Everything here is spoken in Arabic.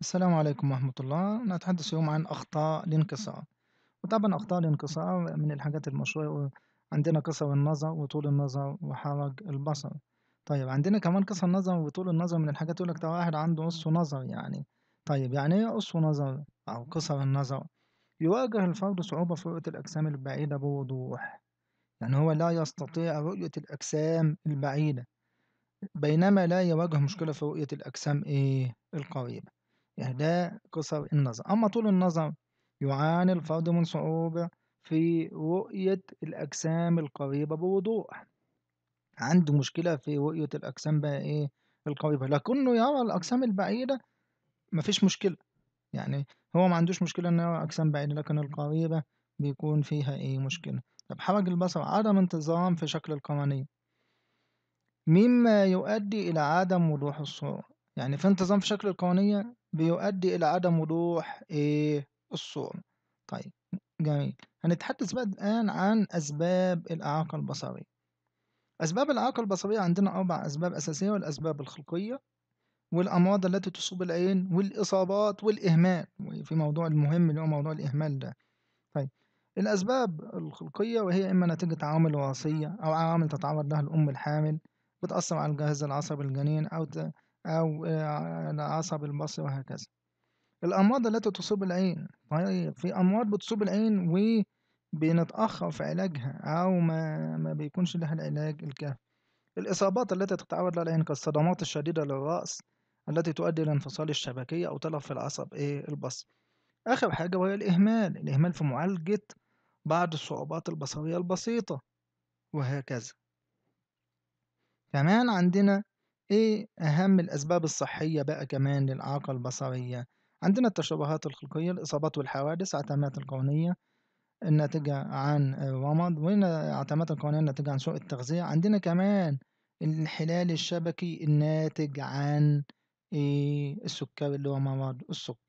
السلام عليكم ورحمة الله نتحدث اليوم عن أخطاء الانقصاع وطبعا أخطاء الانقصاع من الحاجات المشهورة عندنا قصر النظر وطول النظر وحرج البصر طيب عندنا كمان قصر النظر وطول النظر من الحاجات يقولك ده واحد عنده قص نظر يعني طيب يعني إيه قص نظر أو قصر النظر يواجه الفرد صعوبة في رؤية الأجسام البعيدة بوضوح يعني هو لا يستطيع رؤية الأجسام البعيدة بينما لا يواجه مشكلة في رؤية الأجسام إيه القريبة إهداء يعني قصر النظر أما طول النظر يعاني الفرد من صعوبة في رؤية الأجسام القريبة بوضوح عنده مشكلة في رؤية الأجسام بقى إيه القريبة لكنه يرى الأجسام البعيدة مفيش مشكلة يعني هو ما عندوش مشكلة إنه يرى أجسام بعيدة لكن القريبة بيكون فيها إيه مشكلة طب حرج البصر عدم انتظام في شكل القرنية مما يؤدي إلى عدم وضوح الصورة يعني في انتظام في شكل القرنية بيؤدي إلى عدم وضوح إيه الصورة طيب جميل هنتحدث بقى الآن عن أسباب الإعاقة البصرية أسباب الإعاقة البصرية عندنا أربع أسباب أساسية والأسباب الخلقية والأمراض التي تصيب العين والإصابات والإهمال في موضوع المهم اللي هو موضوع الإهمال ده طيب الأسباب الخلقية وهي إما نتيجة عوامل وراثية أو عوامل تتعرض لها الأم الحامل بتأثر على الجهاز العصبي الجنين أو أو آه، على عصب وهكذا الأمراض التي تصيب العين طيب في أمراض بتصيب العين وبنتأخر في علاجها أو ما, ما بيكونش لها العلاج الكافي الإصابات التي تتعرض لها العين كالصدمات الشديدة للرأس التي تؤدي إلى انفصال الشبكية أو تلف في العصب إيه البصري آخر حاجة وهي الإهمال الإهمال في معالجة بعض الصعوبات البصرية البسيطة وهكذا كمان عندنا إيه أهم الأسباب الصحية بقى كمان للإعاقة البصرية؟ عندنا التشوهات الخلقية، الإصابات والحوادث، عتمات القولية الناتجة عن الرمض، والعتمات القولية الناتجة عن سوء التغذية، عندنا كمان الانحلال الشبكي الناتج عن السكر إيه؟ السكري اللي هو مرض السكر.